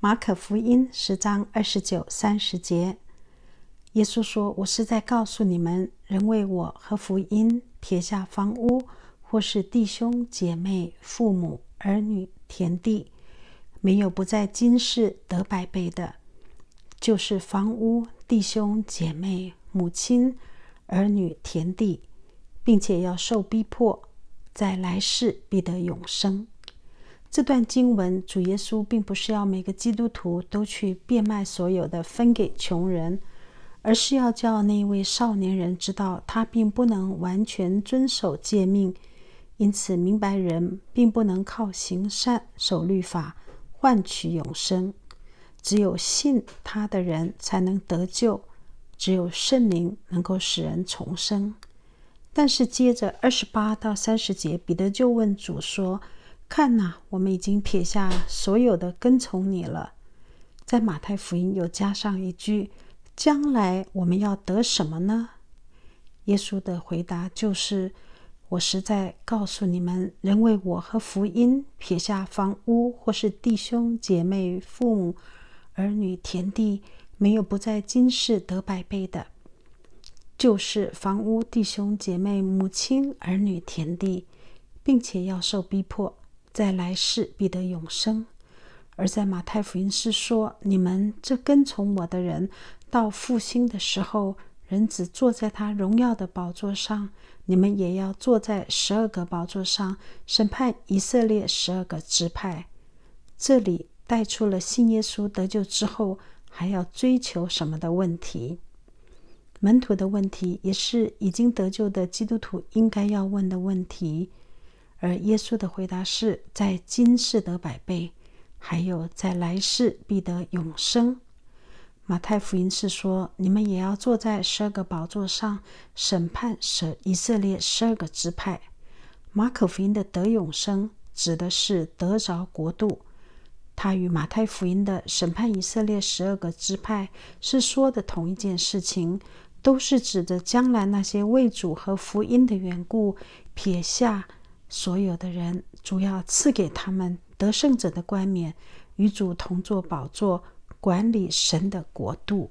马可福音十章二十九三十节，耶稣说：“我是在告诉你们，人为我和福音撇下房屋，或是弟兄姐妹、父母、儿女、田地，没有不在今世得百倍的，就是房屋、弟兄姐妹、母亲、儿女、田地，并且要受逼迫，在来世必得永生。”这段经文，主耶稣并不是要每个基督徒都去变卖所有的分给穷人，而是要叫那位少年人知道，他并不能完全遵守诫命，因此明白人并不能靠行善守律法换取永生，只有信他的人才能得救，只有圣灵能够使人重生。但是接着二十八到三十节，彼得就问主说。看呐，我们已经撇下所有的跟从你了。在马太福音又加上一句：“将来我们要得什么呢？”耶稣的回答就是：“我实在告诉你们，人为我和福音撇下房屋或是弟兄姐妹、父母、儿女、田地，没有不在今世得百倍的，就是房屋、弟兄姐妹、母亲、儿女、田地，并且要受逼迫。”在来世必得永生，而在马太福音是说：“你们这跟从我的人，到复兴的时候，人只坐在他荣耀的宝座上，你们也要坐在十二个宝座上，审判以色列十二个支派。”这里带出了信耶稣得救之后还要追求什么的问题，门徒的问题也是已经得救的基督徒应该要问的问题。而耶稣的回答是在今世得百倍，还有在来世必得永生。马太福音是说，你们也要坐在十二个宝座上，审判十以色列十二个支派。马可福音的得永生指的是得着国度，他与马太福音的审判以色列十二个支派是说的同一件事情，都是指的将来那些为主和福音的缘故撇下。所有的人主要赐给他们得胜者的冠冕，与主同坐宝座，管理神的国度。